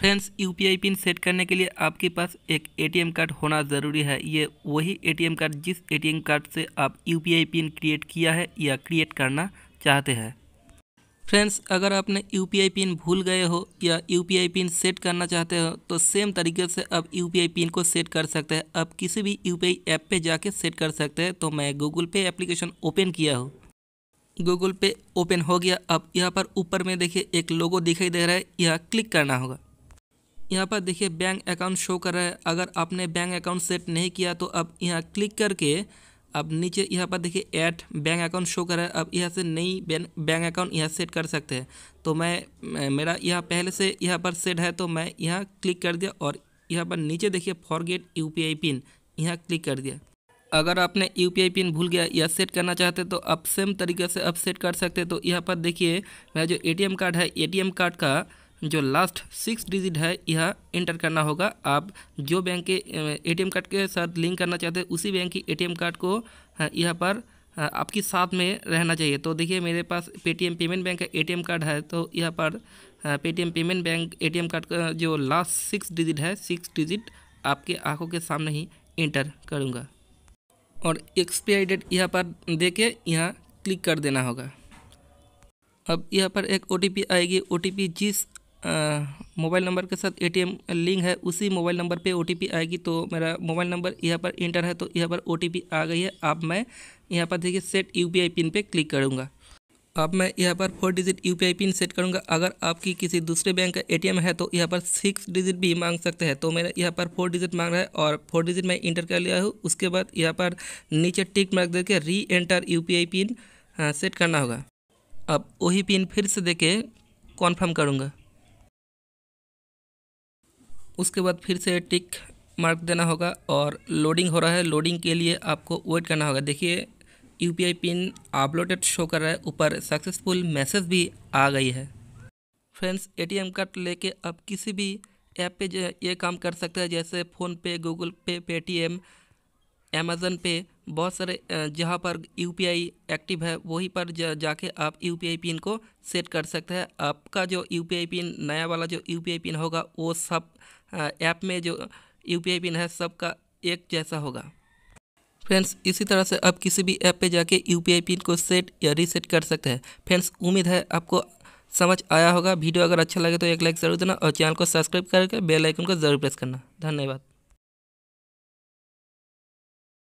friends UPI pin set करने के लिए आपके पास एक एटीएम कार्ड होना ज़रूरी है ये वही एटीएम कार्ड जिस एटीएम कार्ड से आप यूपीआई पिन क्रिएट किया है या क्रिएट करना चाहते हैं फ्रेंड्स अगर आपने यूपीआई पिन भूल गए हो या यूपीआई पिन सेट करना चाहते हो तो सेम तरीके से आप यूपीआई पिन को सेट कर सकते हैं आप किसी भी यूपीआई ऐप पर जाके सेट कर सकते हैं तो मैं गूगल पे एप्लीकेशन ओपन किया हूँ गूगल पे ओपन हो गया अब यहाँ पर ऊपर में देखिए एक लोगो दिखाई दे रहा है यह क्लिक करना होगा यहाँ पर देखिए बैंक अकाउंट शो कर रहा है अगर आपने बैंक अकाउंट सेट नहीं किया तो अब यहाँ क्लिक करके अब नीचे यहाँ पर देखिए ऐड बैंक अकाउंट शो कर रहा है अब यहाँ से नई बैंक अकाउंट यहाँ सेट कर सकते हैं तो मैं मेरा यहाँ पहले से यहाँ पर सेट है तो मैं यहाँ क्लिक कर दिया और यहाँ पर नीचे देखिए फॉरगेट यू पिन यहाँ क्लिक कर दिया अगर आपने यू पिन भूल गया या सेट करना चाहते तो आप सेम तरीके से आप सेट कर सकते तो यहाँ पर देखिए मेरा जो ए कार्ड है ए कार्ड का जो लास्ट सिक्स डिजिट है यह इंटर करना होगा आप जो बैंक के एटीएम कार्ड के साथ लिंक करना चाहते हैं उसी बैंक की एटीएम कार्ड को यहाँ पर आपकी साथ में रहना चाहिए तो देखिए मेरे पास पेटीएम पेमेंट बैंक का एटीएम कार्ड है तो यहाँ पर Paytm payment bank ATM card का जो लास्ट सिक्स डिजिट है सिक्स डिजिट आपके आंखों के सामने ही इंटर करूँगा और एक्सपायरी डेट यहाँ पर दे के यहाँ क्लिक कर देना होगा अब यहाँ पर एक ओ आएगी ओ जिस मोबाइल नंबर के साथ एटीएम लिंक है उसी मोबाइल नंबर पे ओटीपी आएगी तो मेरा मोबाइल नंबर यहाँ पर इंटर है तो यहाँ पर ओटीपी आ गई है अब मैं यहाँ पर देखिए सेट यूपीआई पिन पे क्लिक करूँगा अब मैं यहाँ पर four digit U PIN set करूँगा अगर आपकी किसी दूसरे बैंक का एटीएम है तो यहाँ पर सिक्स डिजिट भी मांग सकते हैं तो मेरा यहाँ पर फोर डिजिट मांग रहा है और फोर डिजिट मैं इंटर कर लिया हूँ उसके बाद यहाँ पर नीचे टिक मार्क दे के री एंटर यू पिन सेट करना होगा अब वही पिन फिर से दे के कॉन्फर्म करूँगा उसके बाद फिर से टिक मार्क देना होगा और लोडिंग हो रहा है लोडिंग के लिए आपको वेट करना होगा देखिए यू पिन अपलोडेड शो कर रहा है ऊपर सक्सेसफुल मैसेज भी आ गई है फ्रेंड्स एटीएम कार्ड लेके आप किसी भी ऐप पे ये काम कर सकते हैं जैसे फ़ोनपे गूगल पे पेटीएम पे अमेज़न पे बहुत सारे जहाँ पर यू एक्टिव है वहीं पर जा, जाके आप यू पिन को सेट कर सकते हैं आपका जो यू पिन नया वाला जो यू पिन होगा वो सब ऐप में जो यू पिन है सबका एक जैसा होगा फ्रेंड्स इसी तरह से आप किसी भी ऐप पे जाके यू पिन को सेट या रीसेट कर सकते हैं फ्रेंड्स उम्मीद है आपको समझ आया होगा वीडियो अगर अच्छा लगे तो एक लाइक ज़रूर देना और चैनल को सब्सक्राइब करके बेलाइकन को ज़रूर प्रेस करना धन्यवाद